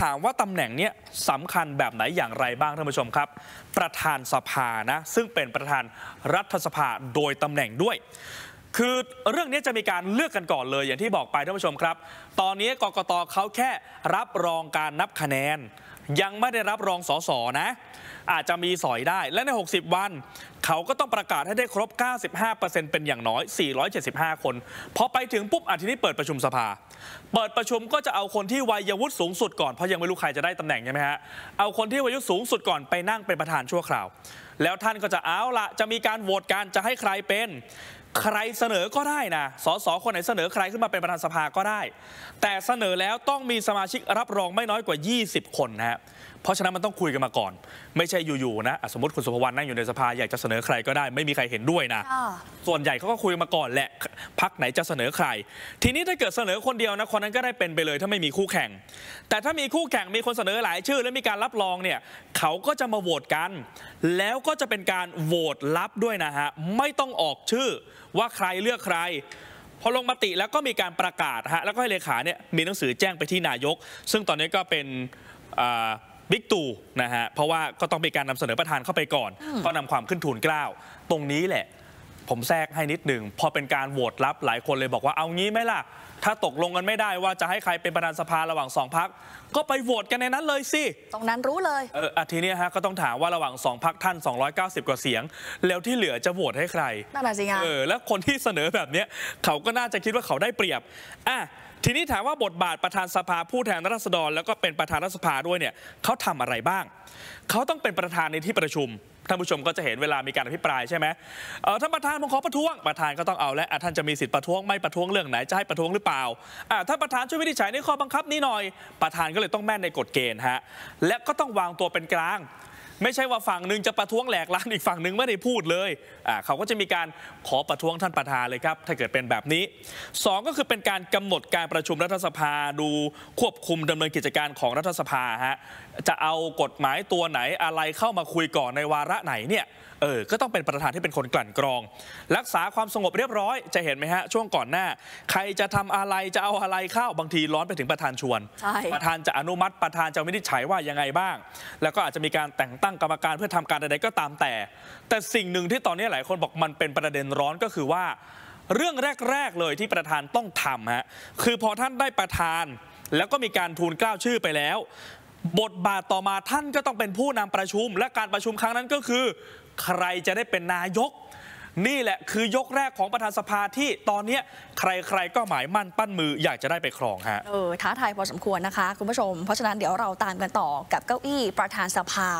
ถามว่าตำแหน่งนี้สำคัญแบบไหนอย่างไรบ้างท่านผู้ชมครับ ประธานสภา นะ ซึ่งเป็นประธานรัฐสภาโดยตำแหน่งด้วย คือเรื่องนี้จะมีการเลือกกันก่อนเลยอย่างที่บอกไปท่านผู้ชมครับ ตอนนี้กกตเขาแค่รับรองการนับคะแนนยังไม่ได้รับรองสสนะ อาจจะมีสอยได้และใน 60 วัน เขาก็ต้องประกาศให้ได้ครบ 95%เป็นอย่างน้อย475คนพอไปถึงปุ๊บอาทิตย์นี้เปิดประชุมสภา เปิดประชุมก็จะเอาคนที่วัยวุฒิสูงสุดก่อนเพราะยังไม่รู้ใครจะได้ตำแหน่งใช่ไหมฮะเอาคนที่วัยวุฒิสูงสุดก่อนไปนั่งเป็นประธานชั่วคราว แล้วท่านก็จะเอาละจะมีการโหวตการจะให้ใครเป็นใครเสนอก็ได้นะ สสคนไหนเสนอใครขึ้นมาเป็นประธานสภาก็ได้ แต่เสนอแล้วต้องมีสมาชิกรับรองไม่น้อยกว่า 20 คนนะเพราะฉะนั้นมันต้องคุยกันมาก่อน ไม่ใช่อยู่ๆนะสมมติคุณสุภวรรณนั่งอยู่ในสภาอยากจะเสนอใครก็ได้ ไม่มีใครเห็นด้วยนะ ส่วนใหญ่เขาก็คุยมาก่อนแหละพักไหนจะเสนอใคร ทีนี้ถ้าเกิดเสนอคนเดียวนะคนนั้นก็ได้เป็นไปเลย ถ้าไม่มีคู่แข่ง แต่ถ้ามีคู่แข่งมีคนเสนอหลายชื่อ และมีการรับรองเนี่ยเขาก็จะมาโหวตกัน แล้วก็จะเป็นการโหวตลับด้วยนะฮะไม่ต้องออกชื่อว่าใครเลือกใคร พอลงมติแล้วก็มีการประกาศฮะแล้วก็ให้เลขาเนี่ยมีหนังสือแจ้งไปที่นายก ซึ่งตอนนี้ก็เป็นบิ๊กตู่นะฮะ เพราะว่าก็ต้องมีการนำเสนอประธานเข้าไปก่อนก็นำความขึ้นทูลเกล้าตรงนี้แหละ ผมแทรกให้นิดหนึ่งพอเป็นการโหวตรับหลายคนเลยบอกว่าเอางี้ไหมล่ะ ถ้าตกลงกันไม่ได้ว่าจะให้ใครเป็นประธานสภาระหว่างสองพักก็ไปโหวตกันในนั้นเลยสิตรงนั้นรู้เลยเออทีนี้ฮะก็ต้องถามว่าระหว่างสองพักท่าน 290 กว่าเสียง แล้วที่เหลือจะโหวตให้ใครนั่นแหะสิงาเออแล้วคนที่เสนอแบบนี้เขาก็น่าจะคิดว่าเขาได้เปรียบอ่ะทีนี้ถามว่า บท บาทประธานสภาผู้แทนราษฎรแล้วก็เป็นประธานรัฐสภาด้วยเนี่ยเขาทำอะไรบ้างเขาต้องเป็นประธานในที่ประชุมท่านผู้ชมก็จะเห็นเวลามีการอภิปรายใช่ไหมท่านประธานผมขอประท้วงประธานก็ต้องเอาและท่านจะมีสิทธิ์ประท้วงไม่ประท้วงเรื่องไหนจะให้ประท้วงหรือเปล่าท่านประธานช่วยวินิจฉัยในข้อบังคับนี้หน่อย ประธานก็เลยต้องแม่นในกฎเกณฑ์ฮะและก็ต้องวางตัวเป็นกลางไม่ใช่ว่าฝั่งหนึ่งจะประท้วงแหลกล้านอีกฝั่งหนึ่งไม่ได้พูดเลย เขาก็จะมีการขอประท้วงท่านประธานเลยครับถ้าเกิดเป็นแบบนี้ 2 ก็คือเป็นการกำหนดการประชุมรัฐสภาดูควบคุมดำเนินกิจการของรัฐสภาฮะจะเอากฎหมายตัวไหนอะไรเข้ามาคุยก่อนในวาระไหนเนี่ยเออ ก็ต้องเป็นประธานที่เป็นคนกลั่นกรอง รักษาความสงบเรียบร้อย จะเห็นไหมฮะช่วงก่อนหน้าใครจะทำอะไรจะเอาอะไรเข้าบางทีร้อนไปถึงประธานชวน ประธานจะอนุมัติประธานจะไม่ได้ฉายว่ายังไงบ้าง แล้วก็อาจจะมีการแต่งตั้งกรรมการเพื่อทำการใดๆก็ตามแต่ แต่สิ่งหนึ่งที่ตอนนี้หลายคนบอกมันเป็นประเด็นร้อนก็คือว่า เรื่องแรกๆเลยที่ประธานต้องทำฮะคือพอท่านได้ประธาน แล้วก็มีการทูลกล้าวชื่อไปแล้ว บทบาทต่อมาท่านก็ต้องเป็นผู้นำประชุมและการประชุมครั้งนั้นก็คือใครจะได้เป็นนายก นี่แหละคือยกแรกของประธานสภาที่ตอนนี้ใครๆก็หมายมั่นปั้นมืออยากจะได้ไปครองฮะเออท้าทายพอสมควรนะคะคุณผู้ชม เพราะฉะนั้นเดี๋ยวเราตามกันต่อกับเก้าอี้ประธานสภา